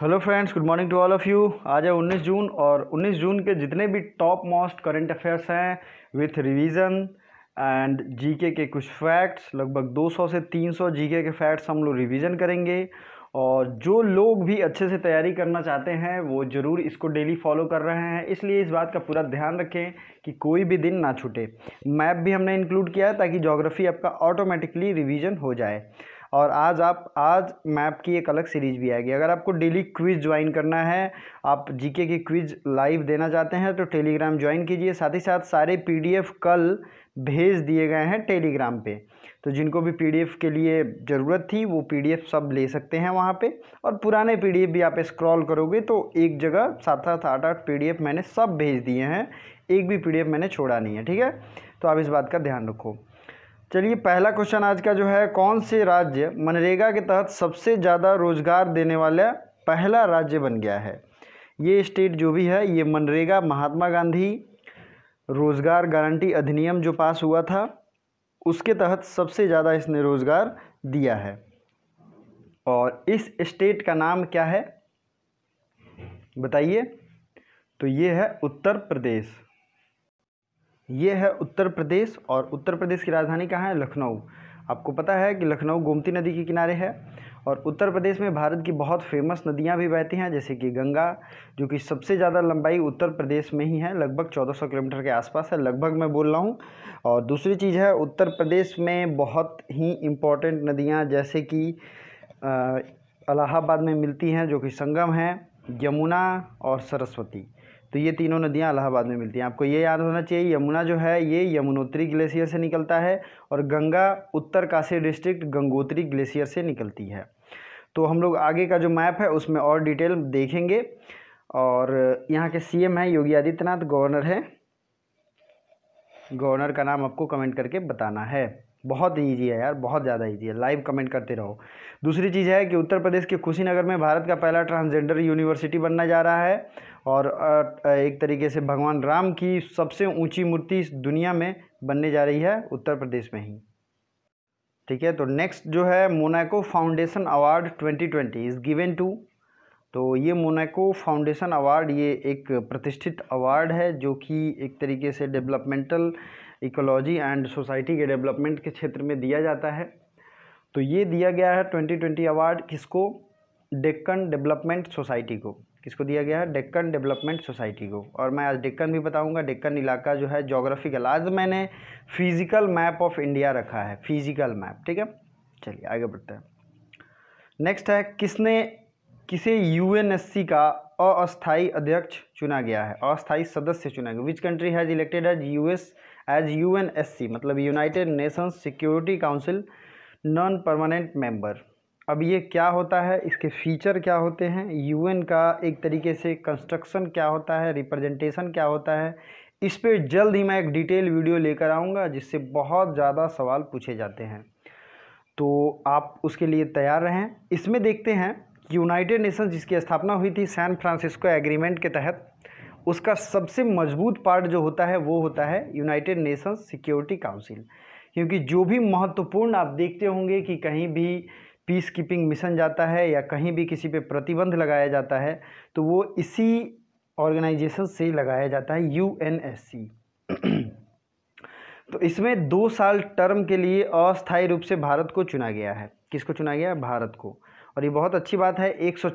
hello friends good morning to all of you आज है 19 जून और 19 जून के जितने भी टॉप मोस्ट करंट अफेयर्स हैं विथ रिवीजन एंड जीके के कुछ फैक्ट्स लगभग 200 से 300 जीके के फैक्ट्स हम लोग रिवीजन करेंगे और जो लोग भी अच्छे से तैयारी करना चाहते हैं वो ज़रूर इसको डेली फॉलो कर रहे हैं इसलिए इस बात का पूरा ध्यान रखें कि कोई भी दिन ना छूटे मैप भी हमने इंक्लूड किया है ताकि जोग्राफ़ी आपका ऑटोमेटिकली रिविज़न हो जाए और आज आप आज मैप की एक अलग सीरीज भी आएगी अगर आपको डेली क्विज ज्वाइन करना है आप जीके की क्विज लाइव देना चाहते हैं तो टेलीग्राम ज्वाइन कीजिए साथ ही साथ सारे पीडीएफ कल भेज दिए गए हैं टेलीग्राम पे तो जिनको भी पीडीएफ के लिए ज़रूरत थी वो पीडीएफ सब ले सकते हैं वहाँ पे और पुराने पीडीएफ भी आप स्क्रॉल करोगे तो एक जगह सात सात आठ आठ पी मैंने सब भेज दिए हैं एक भी पीडीएफ मैंने छोड़ा नहीं है ठीक है तो आप इस बात का ध्यान रखो चलिए पहला क्वेश्चन आज का जो है कौन से राज्य मनरेगा के तहत सबसे ज़्यादा रोजगार देने वाला पहला राज्य बन गया है ये स्टेट जो भी है ये मनरेगा महात्मा गांधी रोज़गार गारंटी अधिनियम जो पास हुआ था उसके तहत सबसे ज़्यादा इसने रोज़गार दिया है और इस स्टेट का नाम क्या है बताइए तो ये है उत्तर प्रदेश ये है उत्तर प्रदेश और उत्तर प्रदेश की राजधानी कहाँ है लखनऊ आपको पता है कि लखनऊ गोमती नदी के किनारे है और उत्तर प्रदेश में भारत की बहुत फेमस नदियाँ भी बहती हैं जैसे कि गंगा जो कि सबसे ज़्यादा लंबाई उत्तर प्रदेश में ही है लगभग 1400 किलोमीटर के आसपास है लगभग मैं बोल रहा हूँ और दूसरी चीज़ है उत्तर प्रदेश में बहुत ही इम्पोर्टेंट नदियाँ जैसे कि इलाहाबाद में मिलती हैं जो कि संगम है यमुना और सरस्वती तो ये तीनों नदियाँ इलाहाबाद में मिलती हैं आपको ये याद होना चाहिए यमुना जो है ये यमुनोत्री ग्लेशियर से निकलता है और Ganga Uttarkashi district Gangotri glacier से निकलती है तो हम लोग आगे का जो मैप है उसमें और डिटेल देखेंगे और यहाँ के सी है योगी आदित्यनाथ गवर्नर है गवर्नर का नाम आपको कमेंट करके बताना है बहुत ईजी है यार बहुत ज़्यादा ईजी है लाइव कमेंट करते रहो दूसरी चीज़ है कि उत्तर प्रदेश के कुशीनगर में भारत का पहला ट्रांसजेंडर यूनिवर्सिटी बनना जा रहा है और एक तरीके से भगवान राम की सबसे ऊंची मूर्ति इस दुनिया में बनने जा रही है उत्तर प्रदेश में ही ठीक है तो नेक्स्ट जो है Monaco foundation award 2020 is given to तो ये मोनाको फाउंडेशन अवार्ड ये एक प्रतिष्ठित अवार्ड है जो कि एक तरीके से डेवलपमेंटल इकोलॉजी एंड सोसाइटी के डेवलपमेंट के क्षेत्र में दिया जाता है तो ये दिया गया है 2020 अवार्ड किसको डेक्कन डेवलपमेंट सोसाइटी को किसको दिया गया है डेक्कन डेवलपमेंट सोसाइटी को और मैं आज डेक्कन भी बताऊंगा डेक्कन इलाका जो है जोग्राफिकल आज मैंने फिज़िकल मैप ऑफ इंडिया रखा है फिज़िकल मैप ठीक है चलिए आगे बढ़ते हैं नेक्स्ट है किसने किसे यू का अस्थायी अध्यक्ष चुना गया है अस्थायी सदस्य चुना गया which country has elected as S as U मतलब United Nations Security Council non permanent member अब ये क्या होता है इसके फीचर क्या होते हैं यूएन का एक तरीके से कंस्ट्रक्शन क्या होता है रिप्रेजेंटेशन क्या होता है इस पर जल्द ही मैं एक डिटेल वीडियो लेकर आऊँगा जिससे बहुत ज़्यादा सवाल पूछे जाते हैं तो आप उसके लिए तैयार रहें इसमें देखते हैं कि यूनाइटेड नेशन जिसकी स्थापना हुई थी सैन फ्रांसिस्को एग्रीमेंट के तहत उसका सबसे मजबूत पार्ट जो होता है वो होता है यूनाइटेड नेशंस सिक्योरिटी काउंसिल क्योंकि जो भी महत्वपूर्ण आप देखते होंगे कि कहीं भी पीस कीपिंग मिशन जाता है या कहीं भी किसी पे प्रतिबंध लगाया जाता है तो वो इसी ऑर्गेनाइजेशन से लगाया जाता है यू तो इसमें दो साल टर्म के लिए अस्थायी रूप से भारत को चुना गया है किसको चुना गया है भारत को और ये बहुत अच्छी बात है एक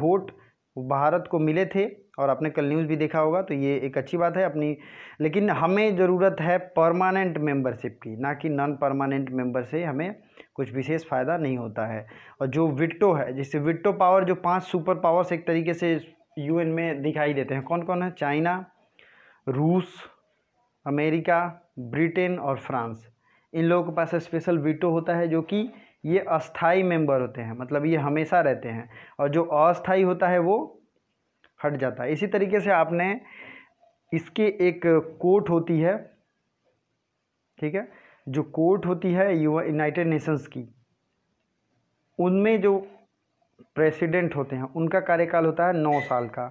वोट भारत को मिले थे और आपने कल न्यूज़ भी देखा होगा तो ये एक अच्छी बात है अपनी लेकिन हमें ज़रूरत है परमानेंट मेंबरशिप की ना कि नॉन परमानेंट मेंबर से हमें कुछ विशेष फ़ायदा नहीं होता है और जो विट्टो है जिससे विट्टो पावर जो पांच सुपर पावर्स एक तरीके से यूएन में दिखाई देते हैं कौन कौन है चाइना रूस अमेरिका ब्रिटेन और फ्रांस इन लोगों के पास स्पेशल विटो होता है जो कि ये अस्थाई मेंबर होते हैं मतलब ये हमेशा रहते हैं और जो अस्थाई होता है वो हट जाता है इसी तरीके से आपने इसके एक कोर्ट होती है ठीक है जो कोर्ट होती है यूनाइटेड नेशंस की उनमें जो प्रेसिडेंट होते हैं उनका कार्यकाल होता है नौ साल का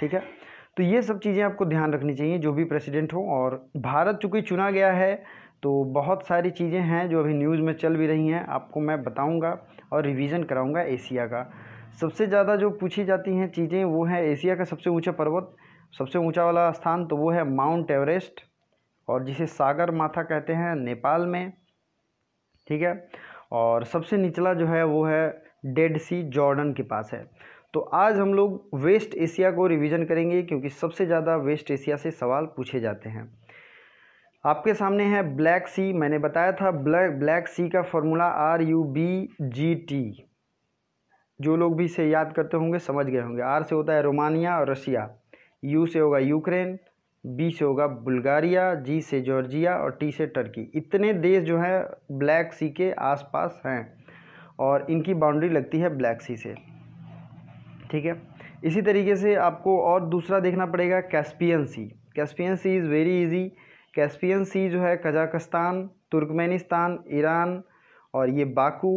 ठीक है तो ये सब चीज़ें आपको ध्यान रखनी चाहिए जो भी प्रेसिडेंट हो और भारत चूँकि चुना गया है तो बहुत सारी चीज़ें हैं जो अभी न्यूज़ में चल भी रही हैं आपको मैं बताऊंगा और रिवीजन कराऊंगा एशिया का सबसे ज़्यादा जो पूछी जाती हैं चीज़ें वो है एशिया का सबसे ऊँचा पर्वत सबसे ऊँचा वाला स्थान तो वो है माउंट एवरेस्ट और जिसे सागर माथा कहते हैं नेपाल में ठीक है और सबसे निचला जो है वो है डेड सी जॉर्डन के पास है तो आज हम लोग वेस्ट एशिया को रिवीजन करेंगे क्योंकि सबसे ज़्यादा वेस्ट एशिया से सवाल पूछे जाते हैं आपके सामने है ब्लैक सी मैंने बताया था ब्लैक ब्लैक सी का formula R U B G T जो लोग भी इसे याद करते होंगे समझ गए होंगे आर से होता है रोमानिया और रशिया यू से होगा यूक्रेन बी से होगा बुल्गारिया जी से जॉर्जिया और टी से टर्की इतने देश जो हैं ब्लैक सी के आसपास हैं और इनकी बाउंड्री लगती है ब्लैक सी से ठीक है इसी तरीके से आपको और दूसरा देखना पड़ेगा Caspian sea Caspian sea is very easy Caspian sea जो है कजाकस्तान तुर्कमेनिस्तान ईरान और ये बाकू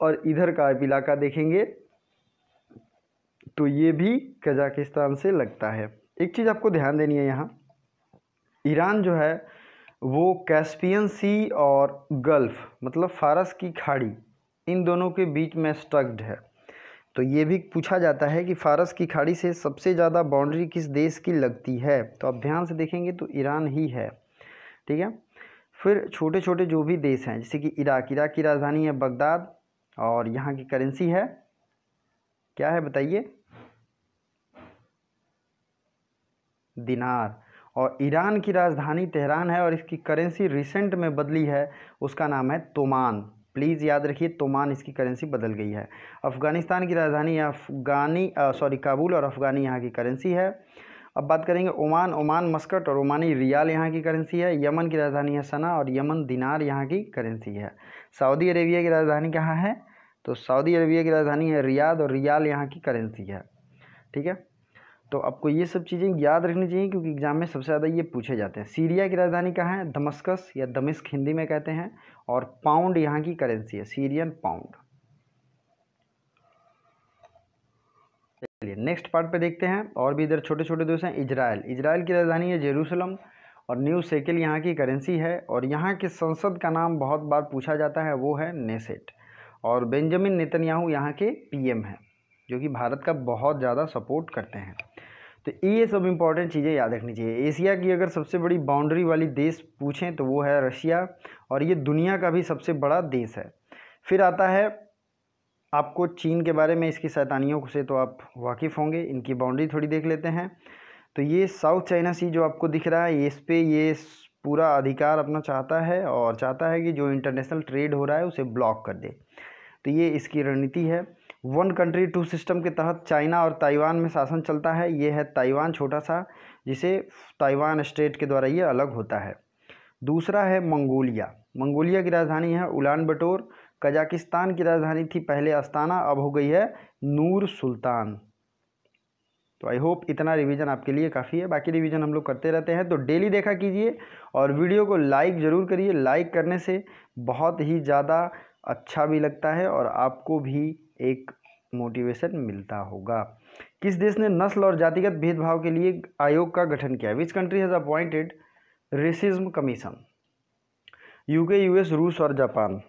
और इधर का आप इलाका देखेंगे तो ये भी कजाकिस्तान से लगता है एक चीज़ आपको ध्यान देनी है यहाँ ईरान जो है वो कैस्पियन सी और गल्फ़ मतलब फारस की खाड़ी इन दोनों के बीच में स्टक्ड है तो ये भी पूछा जाता है कि फारस की खाड़ी से सबसे ज़्यादा बाउंड्री किस देश की लगती है तो आप ध्यान से देखेंगे तो ईरान ही है ठीक है फिर छोटे छोटे जो भी देश हैं जैसे कि इराक इराक की राजधानी है बगदाद और यहाँ की करेंसी है क्या है बताइए दिनार और ईरान की राजधानी तेहरान है और इसकी करेंसी रिसेंट में बदली है उसका नाम है तोमान प्लीज़ याद रखिए तोमान इसकी करेंसी बदल गई है अफ़गानिस्तान की राजधानी अफ़गानी सॉरी काबुल और अफ़गानी यहाँ की करेंसी है अब बात करेंगे ओमान ओमान मस्कट और ओमानी रियाल यहाँ की करेंसी है यमन की राजधानी है सना और यमन दिनार यहाँ की करेंसी है सऊदी अरेबिया की राजधानी कहाँ है तो सऊदी अरबिया की राजधानी है रियाद और रियाल यहाँ की करेंसी है ठीक है तो आपको ये सब चीज़ें याद रखनी चाहिए क्योंकि एग्ज़ाम में सबसे ज़्यादा ये पूछे जाते हैं सीरिया की राजधानी कहाँ है दमस्कस या दमिस्क हिंदी में कहते हैं और पाउंड यहाँ की करेंसी है सीरियन पाउंड चलिए नेक्स्ट पार्ट पे देखते हैं और भी इधर छोटे छोटे दोस्त हैं इजराइल इजराइल की राजधानी है जेरूसलम और न्यू सेकिल यहाँ की करेंसी है और यहाँ के संसद का नाम बहुत बार पूछा जाता है वो है नेसेट और बेंजामिन नेतन्याहू यहाँ के पीएम हैं जो कि भारत का बहुत ज़्यादा सपोर्ट करते हैं तो ये सब इम्पॉर्टेंट चीज़ें याद रखनी चाहिए एशिया की अगर सबसे बड़ी बाउंड्री वाली देश पूछें तो वो है रशिया और ये दुनिया का भी सबसे बड़ा देश है फिर आता है आपको चीन के बारे में इसकी सैतानियों से तो आप वाकिफ़ होंगे इनकी बाउंड्री थोड़ी देख लेते हैं तो ये साउथ चाइना सी जो आपको दिख रहा है इस पर ये पूरा अधिकार अपना चाहता है और चाहता है कि जो इंटरनेशनल ट्रेड हो रहा है उसे ब्लॉक कर दे तो ये इसकी रणनीति है वन कंट्री टू सिस्टम के तहत चाइना और ताइवान में शासन चलता है ये है ताइवान छोटा सा जिसे ताइवान स्टेट के द्वारा ये अलग होता है दूसरा है मंगोलिया मंगोलिया की राजधानी है उलान बटोर कजाकिस्तान की राजधानी थी पहले अस्ताना अब हो गई है नूर सुल्तान तो आई होप इतना रिवीजन आपके लिए काफ़ी है बाकी रिवीजन हम लोग करते रहते हैं तो डेली देखा कीजिए और वीडियो को लाइक ज़रूर करिए लाइक करने से बहुत ही ज़्यादा अच्छा भी लगता है और आपको भी एक मोटिवेशन मिलता होगा किस देश ने नस्ल और जातिगत भेदभाव के लिए आयोग का गठन किया which country has appointed racism commission UK US रूस और जापान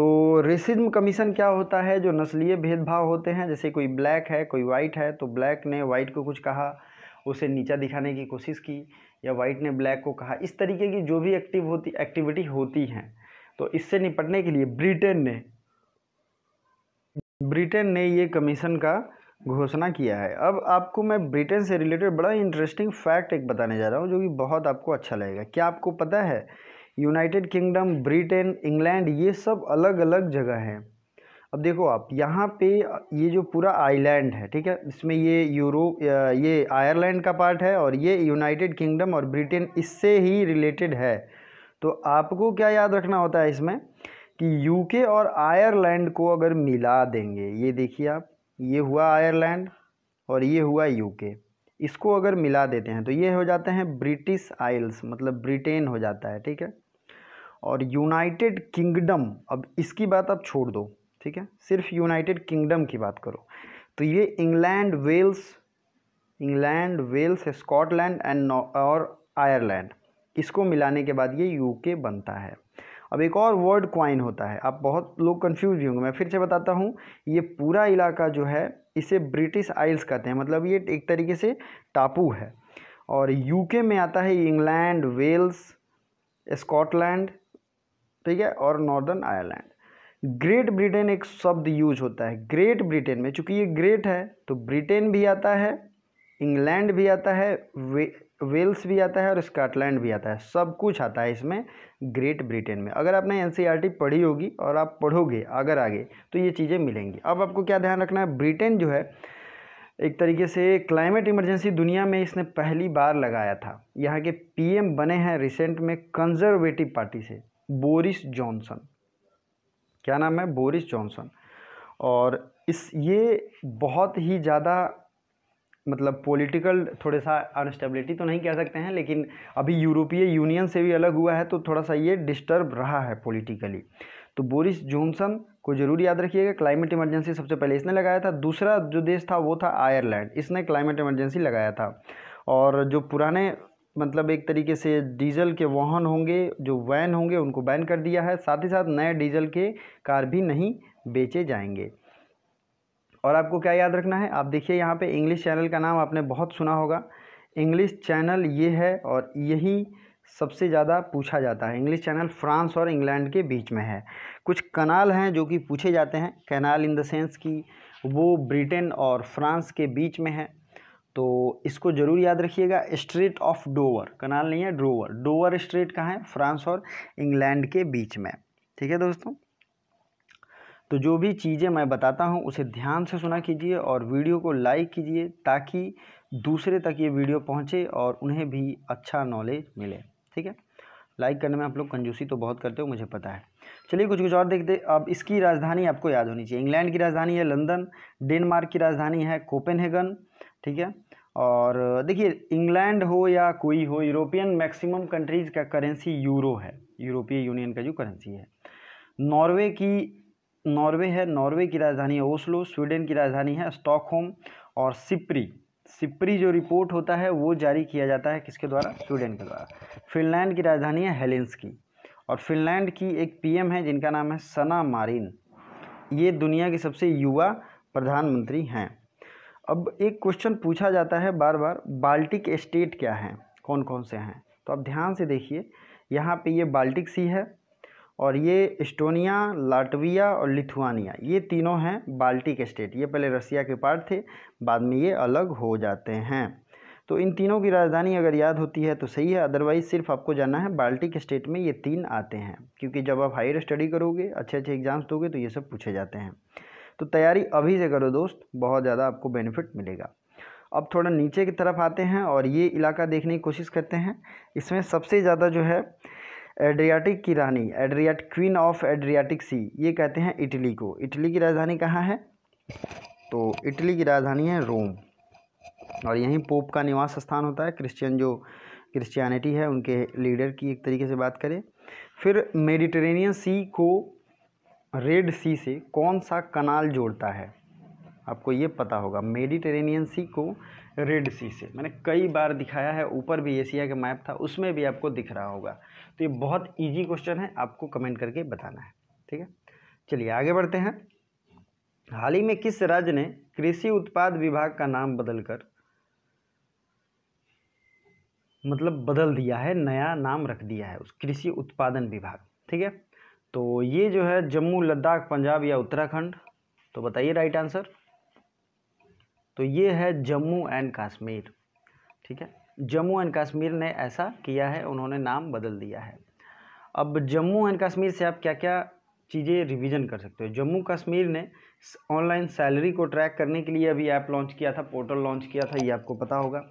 तो रेसिज्म कमीशन क्या होता है जो नस्लीय भेदभाव होते हैं जैसे कोई ब्लैक है कोई वाइट है तो ब्लैक ने वाइट को कुछ कहा उसे नीचा दिखाने की कोशिश की या वाइट ने ब्लैक को कहा इस तरीके की जो भी एक्टिव होती एक्टिविटी होती हैं तो इससे निपटने के लिए ब्रिटेन ने ब्रिटेन ने ये कमीशन का घोषणा किया है अब आपको मैं ब्रिटेन से रिलेटेड बड़ा इंटरेस्टिंग फैक्ट एक बताने जा रहा हूँ जो कि बहुत आपको अच्छा लगेगा क्या आपको पता है यूनाइटेड किंगडम ब्रिटेन इंग्लैंड ये सब अलग अलग जगह हैं अब देखो आप यहाँ पे ये जो पूरा आइलैंड है ठीक है इसमें ये यूरोप ये आयरलैंड का पार्ट है और ये यूनाइटेड किंगडम और ब्रिटेन इससे ही रिलेटेड है तो आपको क्या याद रखना होता है इसमें कि यूके और आयरलैंड को अगर मिला देंगे ये देखिए आप ये हुआ आयरलैंड और ये हुआ यूके इसको अगर मिला देते हैं तो ये हो जाते हैं ब्रिटिश आइल्स मतलब ब्रिटेन हो जाता है ठीक है और यूनाइटेड किंगडम अब इसकी बात आप छोड़ दो ठीक है सिर्फ यूनाइटेड किंगडम की बात करो तो ये England Wales England Wales Scotland and और आयरलैंड इसको मिलाने के बाद ये यूके बनता है अब एक और वर्ड क्वाइन होता है आप बहुत लोग कंफ्यूज भी होंगे मैं फिर से बताता हूँ ये पूरा इलाका जो है इसे ब्रिटिश आइल्स कहते हैं मतलब ये एक तरीके से टापू है और यूके में आता है इंग्लैंड वेल्स स्कॉटलैंड ठीक है और नॉर्दर्न आयरलैंड ग्रेट ब्रिटेन एक शब्द यूज होता है ग्रेट ब्रिटेन में चूंकि ये ग्रेट है तो ब्रिटेन भी आता है इंग्लैंड भी आता है वे वेल्स भी आता है और स्कॉटलैंड भी आता है सब कुछ आता है इसमें ग्रेट ब्रिटेन में अगर आपने एन e पढ़ी होगी और आप पढ़ोगे अगर आगे तो ये चीज़ें मिलेंगी अब आपको क्या ध्यान रखना है ब्रिटेन जो है एक तरीके से क्लाइमेट इमरजेंसी दुनिया में इसने पहली बार लगाया था यहाँ के पीएम बने हैं रिसेंट में कंजर्वेटिव पार्टी से बोरिस जॉनसन क्या नाम है बोरिस जॉनसन और इस ये बहुत ही ज़्यादा मतलब पॉलिटिकल थोड़े सा अनस्टेबिलिटी तो नहीं कह सकते हैं लेकिन अभी यूरोपीय यूनियन से भी अलग हुआ है तो थोड़ा सा ये डिस्टर्ब रहा है पॉलिटिकली तो बोरिस जॉनसन को जरूर याद रखिएगा क्लाइमेट इमरजेंसी सबसे पहले इसने लगाया था दूसरा जो देश था वो था आयरलैंड इसने क्लाइमेट इमरजेंसी लगाया था और जो पुराने मतलब एक तरीके से डीजल के वाहन होंगे जो वैन होंगे उनको बैन कर दिया है साथ ही साथ नए डीजल के कार भी नहीं बेचे जाएंगे और आपको क्या याद रखना है आप देखिए यहाँ पे इंग्लिश चैनल का नाम आपने बहुत सुना होगा इंग्लिश चैनल ये है और यही सबसे ज़्यादा पूछा जाता है इंग्लिश चैनल फ्रांस और इंग्लैंड के बीच में है कुछ कनाल हैं जो कि पूछे जाते हैं कैनाल इन देंस कि वो ब्रिटेन और फ्रांस के बीच में है तो इसको जरूर याद रखिएगा स्ट्रेट ऑफ डोवर कनाल नहीं है ड्रोवर डोवर स्ट्रेट कहाँ है फ्रांस और इंग्लैंड के बीच में ठीक है दोस्तों तो जो भी चीज़ें मैं बताता हूँ उसे ध्यान से सुना कीजिए और वीडियो को लाइक कीजिए ताकि दूसरे तक ये वीडियो पहुँचे और उन्हें भी अच्छा नॉलेज मिले ठीक है लाइक करने में आप लोग कंजूसी तो बहुत करते हो मुझे पता है चलिए कुछ कुछ और देखते अब इसकी राजधानी आपको याद होनी चाहिए इंग्लैंड की राजधानी है लंदन डेनमार्क की राजधानी है कोपेनहेगन ठीक है और देखिए इंग्लैंड हो या कोई हो यूरोपियन मैक्सिमम कंट्रीज़ का करेंसी यूरो है यूरोपीय यूनियन का जो करेंसी है नॉर्वे की नॉर्वे है नॉर्वे की राजधानी है ओस्लो स्वीडन की राजधानी है स्टॉकहोम और सिप्री सिप्री जो रिपोर्ट होता है वो जारी किया जाता है किसके द्वारा स्वीडन के द्वारा फिनलैंड की राजधानी है हेलेंस की और फिनलैंड की एक पीएम है जिनका नाम है सना मारिन ये दुनिया के सबसे युवा प्रधानमंत्री हैं अब एक क्वेश्चन पूछा जाता है बार बार बाल्टिक स्टेट क्या हैं कौन कौन से हैं तो आप ध्यान से देखिए यहाँ पे ये बाल्टिक सी है और ये इस्टोनिया लाटविया और लिथुआनिया ये तीनों हैं बाल्टिक स्टेट ये पहले रसिया के पार्ट थे बाद में ये अलग हो जाते हैं तो इन तीनों की राजधानी अगर याद होती है तो सही है अदरवाइज़ सिर्फ आपको जानना है बाल्टिक स्टेट में ये तीन आते हैं क्योंकि जब आप हायर स्टडी करोगे अच्छे अच्छे एग्ज़ाम्स दोगे तो ये सब पूछे जाते हैं तो तैयारी अभी से करो दोस्त बहुत ज़्यादा आपको बेनिफिट मिलेगा अब थोड़ा नीचे की तरफ आते हैं और ये इलाका देखने की कोशिश करते हैं इसमें सबसे ज़्यादा जो है एड्रियाटिक की रानी Adriatic queen of Adriatic sea ये कहते हैं इटली को इटली की राजधानी कहाँ है तो इटली की राजधानी है रोम और यहीं पोप का निवास स्थान होता है क्रिश्चियन जो क्रिश्चियनिटी है उनके लीडर की एक तरीके से बात करें फिर मेडिटेरेनियन सी को रेड सी से कौन सा कनाल जोड़ता है आपको ये पता होगा मेडिटेरेनियन सी को रेड सी से मैंने कई बार दिखाया है ऊपर भी एशिया का मैप था उसमें भी आपको दिख रहा होगा तो ये बहुत इजी क्वेश्चन है आपको कमेंट करके बताना है ठीक है चलिए आगे बढ़ते हैं हाल ही में किस राज्य ने कृषि उत्पाद विभाग का नाम बदलकर मतलब बदल दिया है नया नाम रख दिया है उस कृषि उत्पादन विभाग ठीक है तो ये जो है जम्मू लद्दाख पंजाब या उत्तराखंड तो बताइए राइट आंसर तो ये है जम्मू एंड कश्मीर ठीक है जम्मू एंड कश्मीर ने ऐसा किया है उन्होंने नाम बदल दिया है अब जम्मू एंड कश्मीर से आप क्या क्या चीज़ें रिवीजन कर सकते हो जम्मू कश्मीर ने ऑनलाइन सैलरी को ट्रैक करने के लिए अभी ऐप लॉन्च किया था पोर्टल लॉन्च किया था ये आपको पता होगा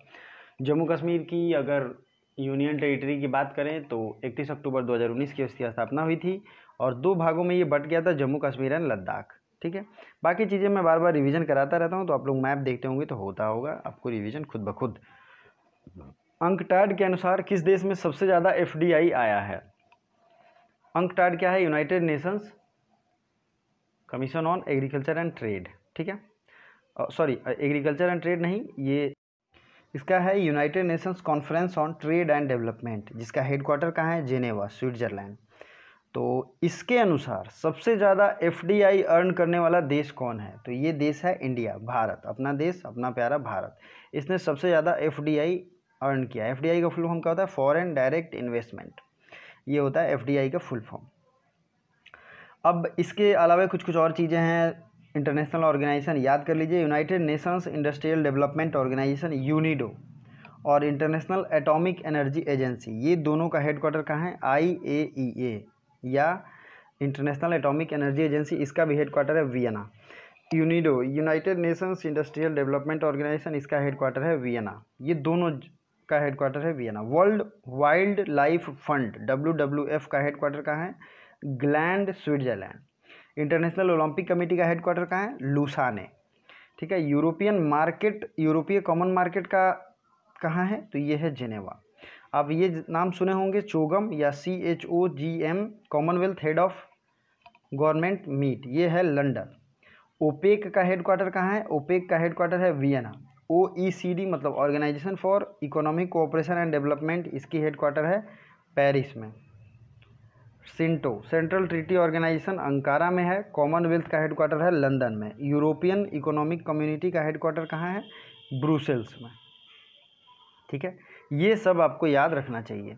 जम्मू कश्मीर की अगर यूनियन टेरिटरी की बात करें तो 31 अक्टूबर 2019 की उसकी स्थापना हुई थी और दो भागों में ये बट गया था जम्मू कश्मीर एंड लद्दाख ठीक है बाकी चीज़ें मैं बार बार रिवीजन कराता रहता हूँ तो आप लोग मैप देखते होंगे तो होता होगा आपको रिवीजन खुद ब खुद अंकटाड के अनुसार किस देश में सबसे ज़्यादा एफ आया है अंकटाड क्या है United Nations commission on agriculture and trade ठीक है सॉरी एग्रीकल्चर एंड ट्रेड नहीं ये इसका है United Nations conference on trade and development जिसका हेडक्वार्टर कहाँ है जेनेवा स्विट्जरलैंड तो इसके अनुसार सबसे ज़्यादा एफ अर्न करने वाला देश कौन है तो ये देश है इंडिया भारत अपना देश अपना प्यारा भारत इसने सबसे ज़्यादा एफ अर्न किया एफ का फुल फॉर्म क्या होता है फॉरेन डायरेक्ट इन्वेस्टमेंट ये होता है एफ का फुल फॉर्म अब इसके अलावा कुछ कुछ और चीज़ें हैं इंटरनेशनल ऑर्गेनाइजेशन याद कर लीजिए United Nations industrial development organisation UNIDO और इंटरनेशनल एटॉमिक एनर्जी एजेंसी ये दोनों का हेडक्वार्टर कहाँ है आई ए ई ए या इंटरनेशनल एटॉमिक एनर्जी एजेंसी इसका भी हेडक्वार्टर है Vienna UNIDO United Nations industrial development organisation इसका हेडक्वार्टर है वियना ये दोनों का हेडक्वार्टर है Vienna world wildlife fund W W F का हेडक्वार्टर कहाँ है Gland Switzerland international Olympic committee का हेडक्वार्टर कहाँ है लूसाने ठीक है यूरोपियन मार्केट यूरोपीय कॉमन मार्केट का कहाँ है तो ये है जेनेवा आप ये नाम सुने होंगे चोगम या C H O G M Commonwealth head of government meet ये है लंदन ओपेक का हेडक्वार्टर कहाँ है ओपेक का हेडक्वार्टर है Vienna O E C D मतलब organisation for economic cooperation and development इसकी हेडक्वार्टर है पेरिस में CENTO central treaty organisation Ankara में है कॉमनवेल्थ का हेडक्वार्टर है लंदन में यूरोपियन इकोनॉमिक कम्युनिटी का हेडक्वार्टर कहाँ है ब्रूसेल्स में ठीक है ये सब आपको याद रखना चाहिए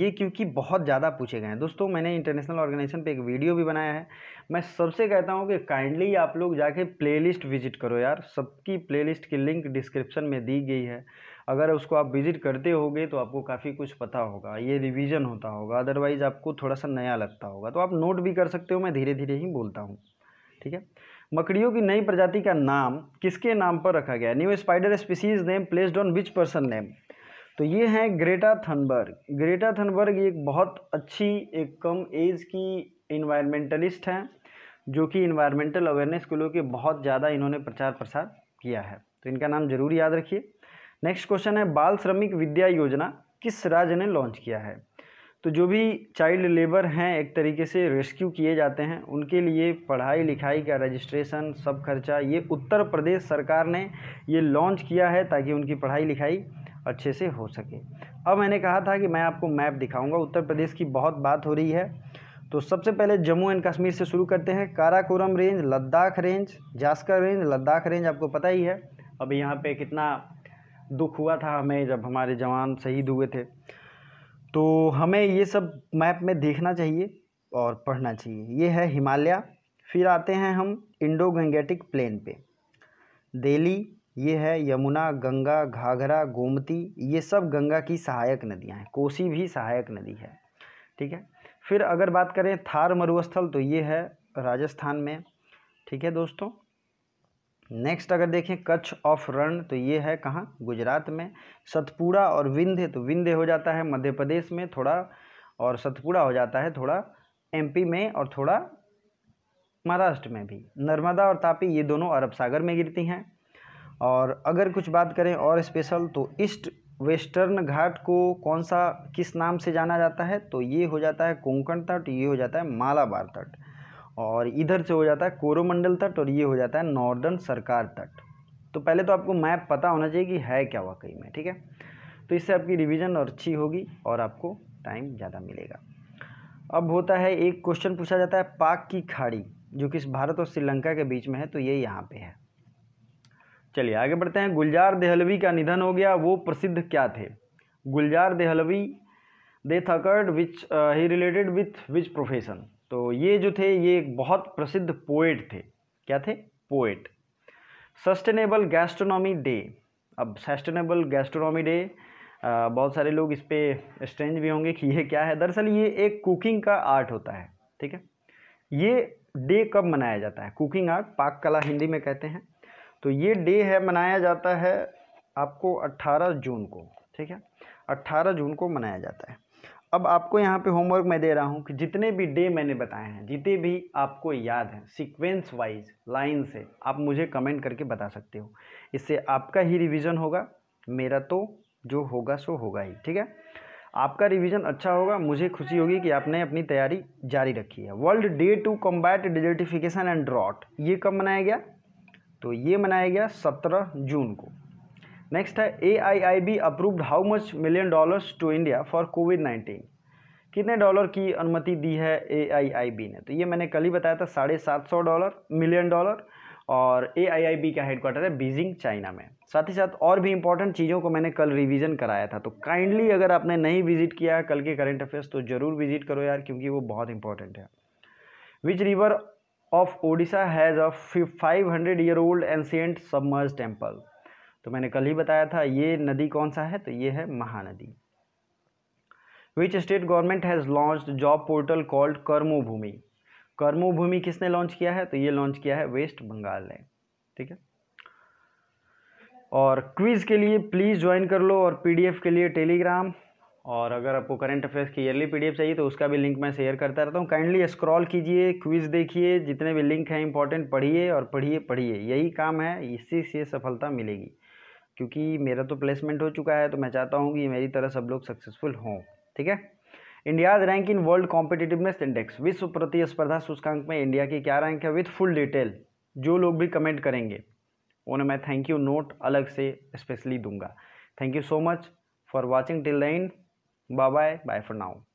ये क्योंकि बहुत ज़्यादा पूछे गए हैं दोस्तों मैंने इंटरनेशनल ऑर्गेनाइजेशन पे एक वीडियो भी बनाया है मैं सबसे कहता हूँ कि काइंडली आप लोग जाके प्लेलिस्ट विजिट करो यार सबकी प्लेलिस्ट की लिंक डिस्क्रिप्शन में दी गई है अगर उसको आप विजिट करते होगे तो आपको काफ़ी कुछ पता होगा ये रिविज़न होता होगा अदरवाइज़ आपको थोड़ा सा नया लगता होगा तो आप नोट भी कर सकते हो मैं धीरे धीरे ही बोलता हूँ ठीक है मकड़ियों की नई प्रजाति का नाम किसके नाम पर रखा गया new spider species name placed on which person name तो ये हैं ग्रेटा थनबर्ग ग्रेटा थनबर्ग एक बहुत अच्छी एक कम एज की इन्वायरमेंटलिस्ट हैं जो कि इन्वायरमेंटल अवेयरनेस को लेकर बहुत ज़्यादा इन्होंने प्रचार प्रसार किया है तो इनका नाम जरूर याद रखिए नेक्स्ट क्वेश्चन है बाल श्रमिक विद्या योजना किस राज्य ने लॉन्च किया है तो जो भी चाइल्ड लेबर हैं एक तरीके से रेस्क्यू किए जाते हैं उनके लिए पढ़ाई लिखाई का रजिस्ट्रेशन सब खर्चा ये उत्तर प्रदेश सरकार ने ये लॉन्च किया है ताकि उनकी पढ़ाई लिखाई अच्छे से हो सके अब मैंने कहा था कि मैं आपको मैप दिखाऊंगा उत्तर प्रदेश की बहुत बात हो रही है तो सबसे पहले जम्मू एंड कश्मीर से शुरू करते हैं Karakoram range Ladakh range Zanskar range Ladakh range आपको पता ही है अभी यहाँ पर कितना दुख हुआ था हमें जब हमारे जवान शहीद हुए थे तो हमें ये सब मैप में देखना चाहिए और पढ़ना चाहिए ये है हिमालय फिर आते हैं हम इंडो गंगेटिक प्लेन पे दिल्ली ये है यमुना गंगा घाघरा गोमती ये सब गंगा की सहायक नदियां हैं कोसी भी सहायक नदी है ठीक है फिर अगर बात करें थार मरुस्थल तो ये है राजस्थान में ठीक है दोस्तों नेक्स्ट अगर देखें कच्छ ऑफ रण तो ये है कहाँ गुजरात में सतपुड़ा और विंध्य तो विंध्य हो जाता है मध्य प्रदेश में थोड़ा और सतपुड़ा हो जाता है थोड़ा एमपी में और थोड़ा महाराष्ट्र में भी नर्मदा और तापी ये दोनों अरब सागर में गिरती हैं और अगर कुछ बात करें और स्पेशल तो ईस्ट वेस्टर्न घाट को कौन सा किस नाम से जाना जाता है तो ये हो जाता है कोंकण तट ये हो जाता है मालाबार तट और इधर से हो जाता है कोरोमंडल तट और ये हो जाता है नॉर्दर्न सरकार तट तो पहले तो आपको मैप पता होना चाहिए कि है क्या वाकई में ठीक है तो इससे आपकी रिवीजन और अच्छी होगी और आपको टाइम ज़्यादा मिलेगा अब होता है एक क्वेश्चन पूछा जाता है पाक की खाड़ी जो कि भारत और श्रीलंका के बीच में है तो ये यहाँ पर है चलिए आगे बढ़ते हैं गुलजार देहलवी का निधन हो गया वो प्रसिद्ध क्या थे गुलजार देहलवी दे थकर्ड which he related with which profession तो ये जो थे ये एक बहुत प्रसिद्ध पोएट थे क्या थे पोएट सस्टेनेबल गैस्ट्रोनॉमी डे अब सस्टेनेबल गैस्ट्रोनॉमी डे बहुत सारे लोग इस पर स्ट्रेंज भी होंगे कि ये क्या है दरअसल ये एक कुकिंग का आर्ट होता है ठीक है ये डे कब मनाया जाता है कुकिंग आर्ट पाक कला हिंदी में कहते हैं तो ये डे है मनाया जाता है आपको 18 जून को ठीक है 18 जून को मनाया जाता है अब आपको यहाँ पे होमवर्क मैं दे रहा हूँ कि जितने भी डे मैंने बताए हैं जितने भी आपको याद हैं सीक्वेंस वाइज लाइन से आप मुझे कमेंट करके बता सकते हो इससे आपका ही रिवीजन होगा मेरा तो जो होगा सो होगा ही ठीक है आपका रिवीजन अच्छा होगा मुझे खुशी होगी कि आपने अपनी तैयारी जारी रखी है world day to combat desertification and drought ये कब मनाया गया तो ये मनाया गया सत्रह जून को नेक्स्ट है A I I B approved how much million dollars to India for COVID nineteen कितने डॉलर की अनुमति दी है ए आई आई बी ने तो ये मैंने कल ही बताया था साढ़े सात सौ डॉलर मिलियन डॉलर और ए आई आई बी का हेडक्वार्टर है बीजिंग चाइना में साथ ही साथ और भी इंपॉर्टेंट चीज़ों को मैंने कल रिवीजन कराया था तो काइंडली अगर आपने नहीं विजिट किया है कल के करेंट अफेयर्स तो ज़रूर विजिट करो यार क्योंकि वो बहुत इंपॉर्टेंट है which river of Odisha has a five hundred year old ancient submerge temple तो मैंने कल ही बताया था ये नदी कौन सा है तो ये है Mahanadi which state government has launch job portal called Karmo Bhumi Karmo Bhumi किसने लॉन्च किया है तो ये लॉन्च किया है वेस्ट बंगाल ने ठीक है और क्विज़ के लिए प्लीज़ ज्वाइन कर लो और पीडीएफ के लिए टेलीग्राम और अगर आपको करंट अफेयर्स की ईयरली पीडीएफ चाहिए तो उसका भी लिंक मैं शेयर करता रहता हूँ काइंडली स्क्रॉल कीजिए क्विज़ देखिए जितने भी लिंक हैं इंपॉर्टेंट पढ़िए और पढ़िए पढ़िए यही काम है इसी से सफलता मिलेगी क्योंकि मेरा तो प्लेसमेंट हो चुका है तो मैं चाहता हूँ कि मेरी तरह सब लोग सक्सेसफुल हों ठीक है India's rank in world competitiveness index विश्व प्रतिस्पर्धा सूचकांक में इंडिया की क्या रैंक है विथ फुल डिटेल जो लोग भी कमेंट करेंगे उन्हें मैं थैंक यू नोट अलग से स्पेशली दूंगा thank you so much for watching till the end bye bye for now